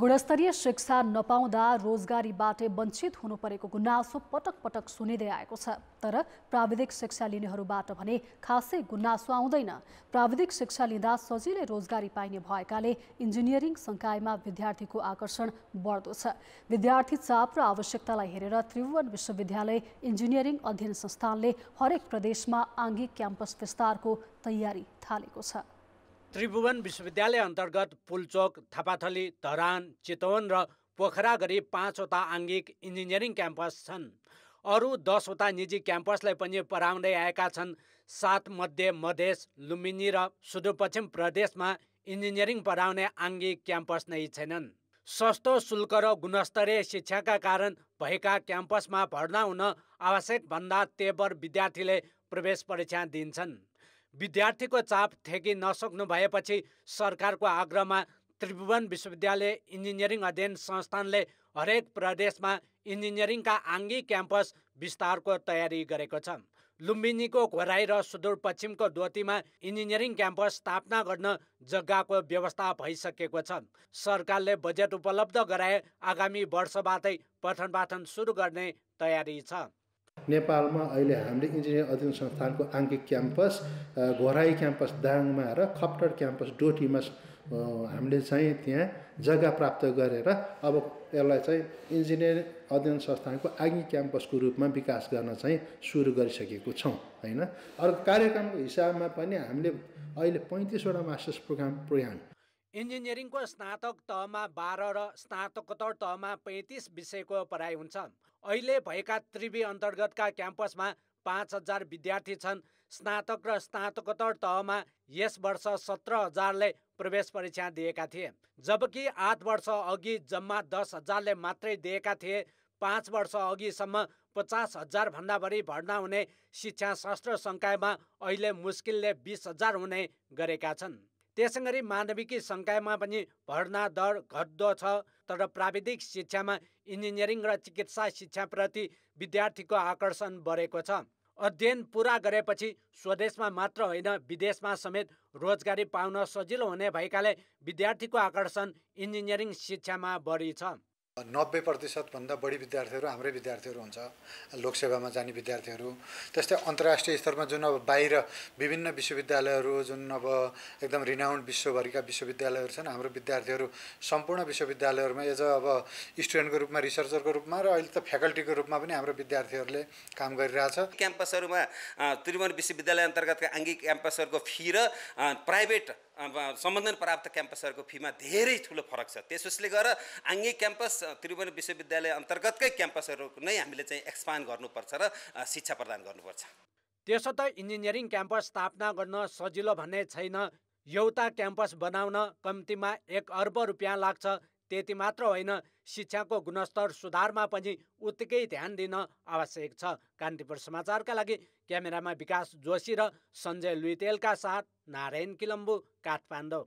गुणस्तरीय शिक्षा नपाउँदा रोजगारीबाटै वञ्चित हुनु परेको गुनासो पटक पटक सुनिँदै आएको छ तर प्राविधिक शिक्षा लिनेहरूबाट भने खासै गुनासो आउँदैन प्राविधिक शिक्षा लिँदा सजिलै रोजगारी पाइने भएकाले इन्जिनियरिङ संकायमा विद्यार्थीको आकर्षण बढ्दो छ विद्यार्थी चाप र आवश्यकतालाई हेरेर त्रिभुवन विश्वविद्यालय इन्जिनियरिङ अध्ययन संस्थानले हरेक प्रदेशमा आङ्गिक क्याम्पस विस्तारको तयारी थालेको छ त्रिभुवन विश्वविद्यालय अन्तर्गत पुलचोक थापाथली धरान चितवन र पोखरा गरी पाँचवटा आङ्गिक इन्जिनियरिङ क्याम्पस छन् अरू दसवटा निजी क्याम्पसलाई पनि पढाउँदै आएका छन् सात मध्य मधेस लुम्बिनी र सुदूरपश्चिम प्रदेशमा इन्जिनियरिङ पढाउने आङ्गिक क्याम्पस नै छैनन् सस्तो शुल्क र गुणस्तरीय शिक्षाका कारण भएका क्याम्पसमा भर्ना हुन आवश्यकभन्दा तेबर विद्यार्थीले प्रवेश परीक्षा दिन्छन् विद्यार्थीको चाप ठेकी नसक्नु भएपछि सरकारको आग्रहमा त्रिभुवन विश्वविद्यालय इन्जिनियरिङ अध्ययन संस्थानले हरेक प्रदेशमा इन्जिनियरिङका आङ्गी क्याम्पस विस्तारको तयारी गरेको छ लुम्बिनीको घोराई र सुदूरपश्चिमको दोतीमा इन्जिनियरिङ क्याम्पस स्थापना गर्न जग्गाको व्यवस्था भइसकेको छ सरकारले बजेट उपलब्ध गराए आगामी वर्षबाटै पठन पाठन सुरु गर्ने तयारी छ नेपालमा अहिले हामीले इन्जिनियर अध्ययन संस्थानको आङ्किक क्याम्पस घोराई क्याम्पस दाङमा र खप्टर क्याम्पस डोटीमा हामीले चाहिँ त्यहाँ जग्गा प्राप्त गरेर अब यसलाई चाहिँ इन्जिनियर अध्ययन संस्थानको आङ्गिक क्याम्पसको रूपमा विकास गर्न चाहिँ सुरु गरिसकेको छौँ होइन अर्को कार्यक्रमको हिसाबमा पनि हामीले अहिले पैँतिसवटा मास्टर्स प्रोग्राम प्रोग्राम इन्जिनियरिङको स्नातक तहमा बाह्र र स्नातकोत्तर तहमा पैँतिस विषयको पढाइ हुन्छ अहिले भएका त्रिवी अन्तर्गतका क्याम्पसमा पाँच हजार विद्यार्थी छन् स्नातक र स्नातकोत्तर तहमा यस वर्ष सत्र हजारले प्रवेश परीक्षा दिएका थिए जबकि आठ वर्ष अघि जम्मा दस हजारले मात्रै दिएका थिए पाँच वर्ष अघिसम्म पचास हजारभन्दा बढी भर्ना हुने शिक्षाशास्त्र सङ्कायमा अहिले मुस्किलले बिस हजार हुने गरेका छन् त्यसै गरी मानविकी सङ्कायमा पनि भर्ना दर घट्दो छ तर प्राविधिक शिक्षामा इन्जिनियरिङ र चिकित्सा शिक्षाप्रति विद्यार्थीको आकर्षण बढेको छ अध्ययन पुरा गरेपछि स्वदेशमा मात्र होइन विदेशमा समेत रोजगारी पाउन सजिलो हुने भएकाले विद्यार्थीको आकर्षण इन्जिनियरिङ शिक्षामा बढी छ नब्बे प्रतिशतभन्दा बढी विद्यार्थीहरू हाम्रै विद्यार्थीहरू हुन्छ लोकसेवामा जाने विद्यार्थीहरू त्यस्तै अन्तर्राष्ट्रिय स्तरमा जुन अब बाहिर विभिन्न विश्वविद्यालयहरू जुन अब एकदम रिनाउन्ड विश्वभरिका विश्वविद्यालयहरू छन् हाम्रो विद्यार्थीहरू सम्पूर्ण विश्वविद्यालयहरूमा एज अब स्टुडेन्टको रूपमा रिसर्चरको रूपमा र अहिले त फ्याकल्टीको रूपमा पनि हाम्रो विद्यार्थीहरूले काम गरिरहेछ क्याम्पसहरूमा त्रिभुवन विश्वविद्यालय अन्तर्गतका आङ्गिक क्याम्पसहरूको फी र प्राइभेट सम्बन्धन प्राप्त क्याम्पसहरूको फीमा धेरै ठुलो फरक छ त्यसोसले गर्दा आङ्गी क्याम्पस त्रिभुवन विश्वविद्यालय अन्तर्गतकै क्याम्पसहरू नै हामीले चाहिँ एक्सपान्ड गर्नुपर्छ र शिक्षा प्रदान गर्नुपर्छ त्यसो त इन्जिनियरिङ क्याम्पस स्थापना गर्न सजिलो भन्ने छैन एउटा क्याम्पस बनाउन कम्तीमा एक अर्ब रुपियाँ लाग्छ त्यति मात्र होइन शिक्षाको गुणस्तर सुधारमा पनि उत्तिकै ध्यान दिन आवश्यक छ कान्तिपुर समाचारका लागि क्यामेरामा विकास जोशी र सञ्जय लुइतेलका साथ नारायण किलम्बु काठमाडौँ